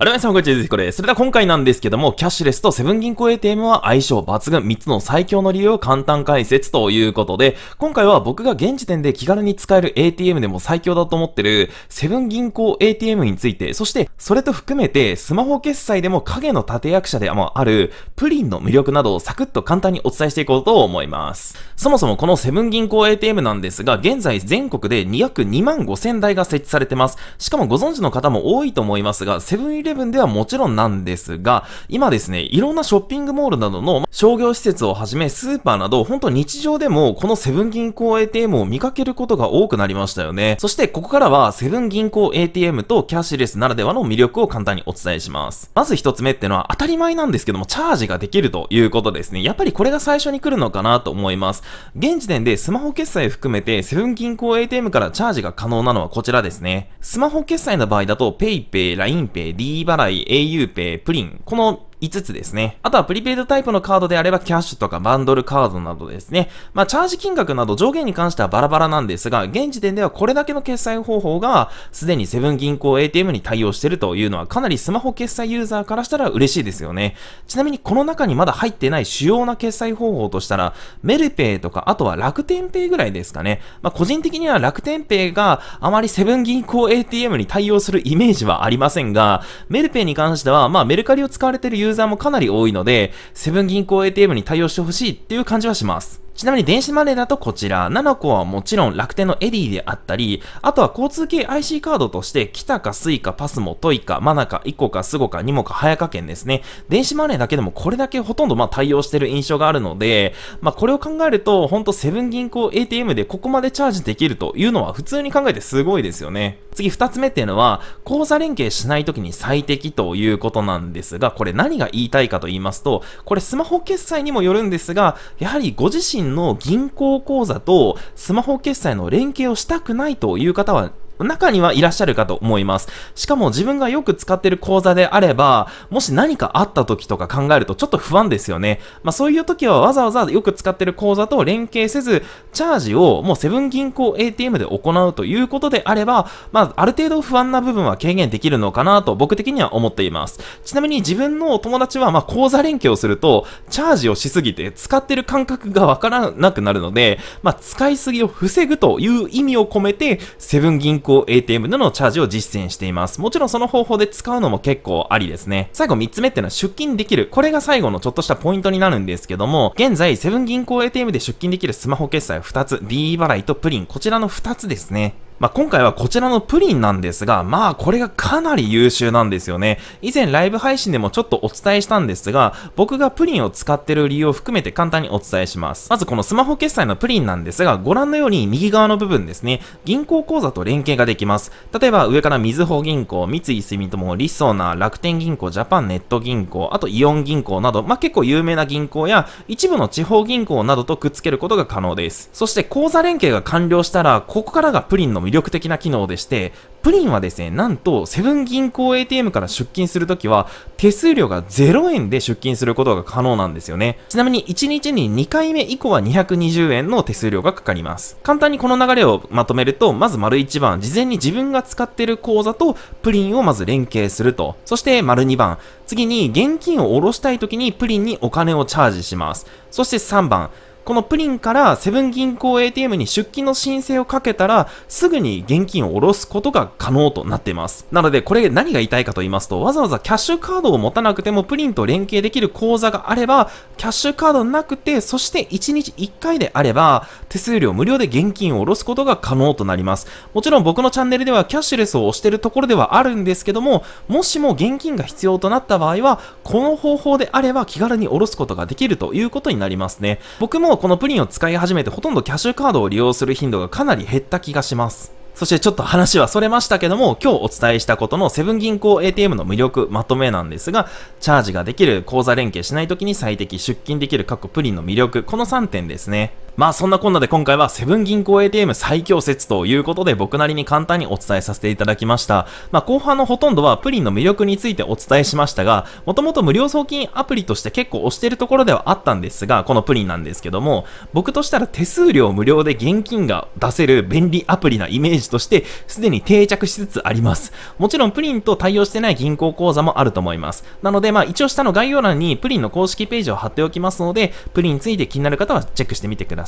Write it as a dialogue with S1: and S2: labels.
S1: あれ皆さん、こんにちは。す。これ。それでは今回なんですけども、キャッシュレスとセブン銀行 ATM は相性抜群、3つの最強の理由を簡単解説ということで、今回は僕が現時点で気軽に使える ATM でも最強だと思ってる、セブン銀行 ATM について、そしてそれと含めて、スマホ決済でも影の盾役者でもある、プリンの魅力などをサクッと簡単にお伝えしていこうと思います。そもそもこのセブン銀行 ATM なんですが、現在全国で約2万5 0台が設置されてます。しかもご存知の方も多いと思いますが、セブンブンではもちろんなんですが、今ですね、いろんなショッピングモールなどの商業施設をはじめスーパーなど、本当日常でもこのセブン銀行 ATM を見かけることが多くなりましたよね。そしてここからはセブン銀行 ATM とキャッシュレスならではの魅力を簡単にお伝えします。まず一つ目ってのは当たり前なんですけども、チャージができるということですね。やっぱりこれが最初に来るのかなと思います。現時点でスマホ決済含めてセブン銀行 ATM からチャージが可能なのはこちらですね。スマホ決済の場合だと PayPay、LINEPay、払い、auPay、プリン、この5つですね。あとはプリペイドタイプのカードであればキャッシュとかバンドルカードなどですね。まあチャージ金額など上限に関してはバラバラなんですが、現時点ではこれだけの決済方法がすでにセブン銀行 ATM に対応してるというのはかなりスマホ決済ユーザーからしたら嬉しいですよね。ちなみにこの中にまだ入ってない主要な決済方法としたら、メルペイとかあとは楽天ペイぐらいですかね。まあ個人的には楽天ペイがあまりセブン銀行 ATM に対応するイメージはありませんが、メルペイに関してはまあメルカリを使われてるユーザーユーザーもかなり多いので、セブン銀行 ATM に対応してほしいっていう感じはします。ちなみに電子マネーだとこちら、7個はもちろん楽天のエディであったり、あとは交通系 IC カードとして、キタかスイカ、パスもトイカ、マナかイコかスゴかニモか早か券ですね。電子マネーだけでもこれだけほとんどまあ対応してる印象があるので、まあこれを考えると、ほんとセブン銀行 ATM でここまでチャージできるというのは普通に考えてすごいですよね。次2つ目っていうのは、口座連携しない時に最適ということなんですが、これ何が言いたいかと言いますと、これスマホ決済にもよるんですが、やはりご自身の銀行口座とスマホ決済の連携をしたくないという方は中にはいらっしゃるかと思います。しかも自分がよく使ってる講座であれば、もし何かあった時とか考えるとちょっと不安ですよね。まあそういう時はわざわざよく使ってる講座と連携せず、チャージをもうセブン銀行 ATM で行うということであれば、まあある程度不安な部分は軽減できるのかなと僕的には思っています。ちなみに自分の友達はまあ講座連携をすると、チャージをしすぎて使ってる感覚がわからなくなるので、まあ使いすぎを防ぐという意味を込めて、セブン銀行行 ATM でのチャージを実践しています。もちろんその方法で使うのも結構ありですね。最後3つ目っていうのは出金できる。これが最後のちょっとしたポイントになるんですけども、現在セブン銀行 ATM で出金できるスマホ決済2つ、DE 払いとプリン、こちらの2つですね。まあ、今回はこちらのプリンなんですが、まあこれがかなり優秀なんですよね。以前ライブ配信でもちょっとお伝えしたんですが、僕がプリンを使ってる理由を含めて簡単にお伝えします。まずこのスマホ決済のプリンなんですが、ご覧のように右側の部分ですね、銀行口座と連携ができます。例えば上からみずほ銀行、三井住友、りそな、楽天銀行、ジャパンネット銀行、あとイオン銀行など、まあ、結構有名な銀行や一部の地方銀行などとくっつけることが可能です。そして口座連携が完了したら、ここからがプリンの魅力的な機能でして、プリンはですね、なんと、セブン銀行 ATM から出金するときは、手数料が0円で出金することが可能なんですよね。ちなみに、1日に2回目以降は220円の手数料がかかります。簡単にこの流れをまとめると、まず丸1番、事前に自分が使ってる口座とプリンをまず連携すると。そして丸2番、次に現金を下ろしたいときにプリンにお金をチャージします。そして3番、このプリンからセブン銀行 ATM に出金の申請をかけたら、すぐに現金を下ろすことが可能となっています。なので、これ何が言いたいかと言いますと、わざわざキャッシュカードを持たなくてもプリンと連携できる口座があれば、キャッシュカードなくて、そして1日1回であれば、手数料無料で現金を下ろすことが可能となります。もちろん僕のチャンネルではキャッシュレスを押してるところではあるんですけども、もしも現金が必要となった場合は、この方法であれば気軽に下ろすことができるということになりますね。僕もこのプリンを使い始めてほとんどキャッシュカードを利用する頻度がかなり減った気がします。そしてちょっと話はそれましたけども、今日お伝えしたことのセブン銀行 ATM の魅力、まとめなんですが、チャージができる、口座連携しない時に最適、出金できる、各プリンの魅力、この3点ですね。まあそんなこんなで今回はセブン銀行 ATM 最強説ということで僕なりに簡単にお伝えさせていただきました。まあ後半のほとんどはプリンの魅力についてお伝えしましたが、もともと無料送金アプリとして結構押してるところではあったんですが、このプリンなんですけども、僕としたら手数料無料で現金が出せる便利アプリなイメージとして、すでに定着しつつあります。もちろんプリンと対応してない銀行口座もあると思います。なのでまあ一応下の概要欄にプリンの公式ページを貼っておきますので、プリンについて気になる方はチェックしてみてください。